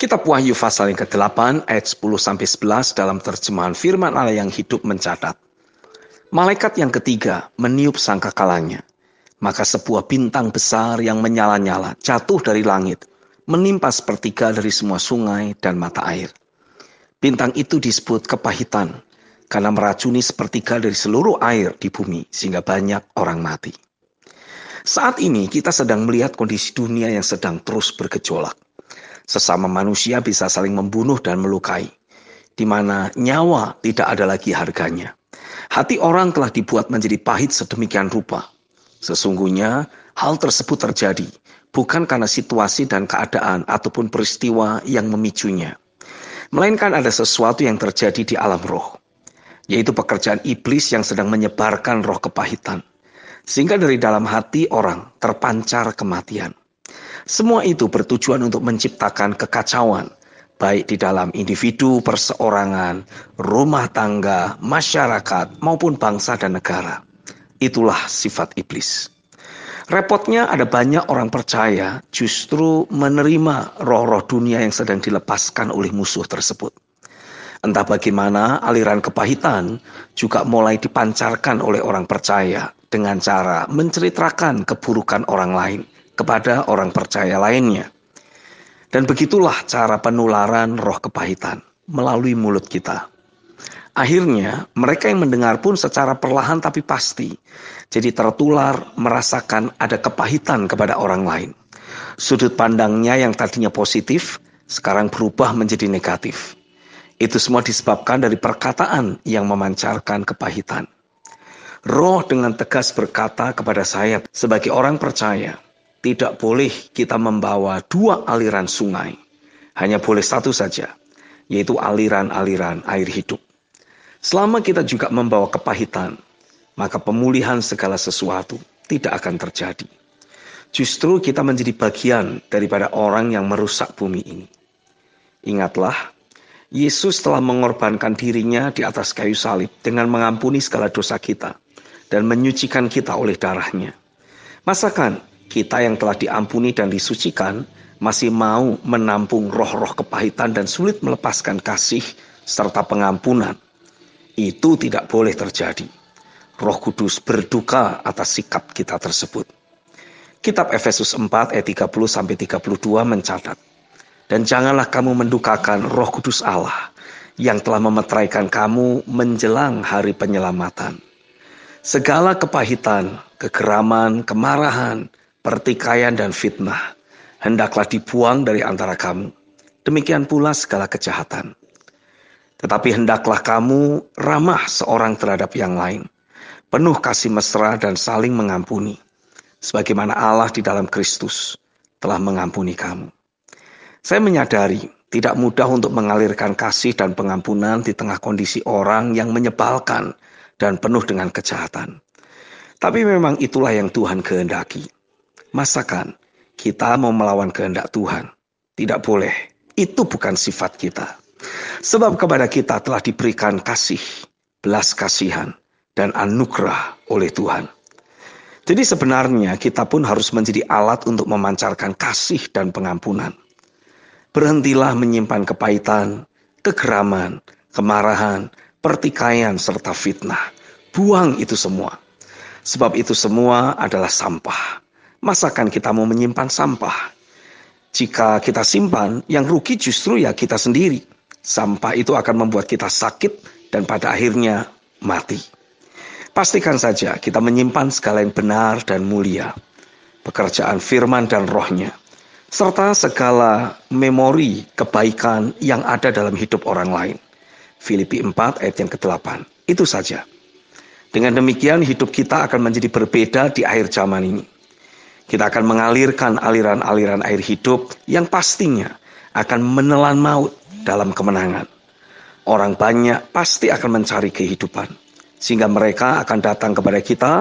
Kitab Wahyu pasal yang ke-8 ayat 10 sampai 11 dalam terjemahan firman Allah yang hidup mencatat. Malaikat yang ketiga meniup sangka kalanya, Maka sebuah bintang besar yang menyala-nyala jatuh dari langit, menimpa sepertiga dari semua sungai dan mata air. Bintang itu disebut kepahitan karena meracuni sepertiga dari seluruh air di bumi sehingga banyak orang mati. Saat ini kita sedang melihat kondisi dunia yang sedang terus bergejolak Sesama manusia bisa saling membunuh dan melukai, di mana nyawa tidak ada lagi harganya. Hati orang telah dibuat menjadi pahit sedemikian rupa. Sesungguhnya hal tersebut terjadi bukan karena situasi dan keadaan ataupun peristiwa yang memicunya, melainkan ada sesuatu yang terjadi di alam roh, yaitu pekerjaan iblis yang sedang menyebarkan roh kepahitan, sehingga dari dalam hati orang terpancar kematian. Semua itu bertujuan untuk menciptakan kekacauan, baik di dalam individu, perseorangan, rumah tangga, masyarakat, maupun bangsa dan negara. Itulah sifat iblis. Repotnya ada banyak orang percaya justru menerima roh-roh dunia yang sedang dilepaskan oleh musuh tersebut. Entah bagaimana aliran kepahitan juga mulai dipancarkan oleh orang percaya dengan cara menceritakan keburukan orang lain – kepada orang percaya lainnya. Dan begitulah cara penularan roh kepahitan melalui mulut kita. Akhirnya, mereka yang mendengar pun secara perlahan tapi pasti jadi tertular, merasakan ada kepahitan kepada orang lain. Sudut pandangnya yang tadinya positif sekarang berubah menjadi negatif. Itu semua disebabkan dari perkataan yang memancarkan kepahitan. Roh dengan tegas berkata kepada saya, sebagai orang percaya, tidak boleh kita membawa dua aliran sungai. Hanya boleh satu saja, yaitu aliran-aliran air hidup. Selama kita juga membawa kepahitan, maka pemulihan segala sesuatu tidak akan terjadi. Justru kita menjadi bagian daripada orang yang merusak bumi ini. Ingatlah, Yesus telah mengorbankan dirinya di atas kayu salib dengan mengampuni segala dosa kita dan menyucikan kita oleh darahnya. Masakan kita yang telah diampuni dan disucikan masih mau menampung roh-roh kepahitan dan sulit melepaskan kasih serta pengampunan. Itu tidak boleh terjadi. Roh Kudus berduka atas sikap kita tersebut. Kitab Efesus 4 ayat 30 sampai 32 mencatat, "Dan janganlah kamu mendukakan Roh Kudus Allah yang telah memeteraikan kamu menjelang hari penyelamatan." Segala kepahitan, kegeraman, kemarahan, pertikaian dan fitnah hendaklah dibuang dari antara kamu. Demikian pula segala kejahatan. Tetapi hendaklah kamu ramah seorang terhadap yang lain, penuh kasih mesra dan saling mengampuni, sebagaimana Allah di dalam Kristus telah mengampuni kamu. Saya menyadari tidak mudah untuk mengalirkan kasih dan pengampunan di tengah kondisi orang yang menyebalkan dan penuh dengan kejahatan. Tapi memang itulah yang Tuhan kehendaki. Masakan kita mau melawan kehendak Tuhan? Tidak boleh. Itu bukan sifat kita. Sebab kepada kita telah diberikan kasih, belas kasihan, dan anugerah oleh Tuhan. Jadi sebenarnya kita pun harus menjadi alat untuk memancarkan kasih dan pengampunan. Berhentilah menyimpan kepahitan, kegeraman, kemarahan, pertikaian, serta fitnah. Buang itu semua. Sebab itu semua adalah sampah. Masakan kita mau menyimpan sampah? Jika kita simpan, yang rugi justru ya kita sendiri. Sampah itu akan membuat kita sakit dan pada akhirnya mati. Pastikan saja kita menyimpan segala yang benar dan mulia, pekerjaan firman dan rohnya, serta segala memori kebaikan yang ada dalam hidup orang lain. Filipi 4 ayat yang ke-8. Itu saja. Dengan demikian hidup kita akan menjadi berbeda di akhir zaman ini. Kita akan mengalirkan aliran-aliran air hidup yang pastinya akan menelan maut dalam kemenangan. Orang banyak pasti akan mencari kehidupan, sehingga mereka akan datang kepada kita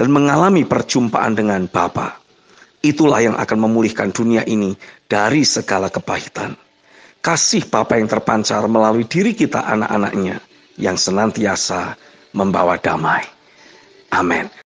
dan mengalami perjumpaan dengan Bapa. Itulah yang akan memulihkan dunia ini dari segala kepahitan. Kasih Bapa yang terpancar melalui diri kita anak-anaknya yang senantiasa membawa damai. Amin.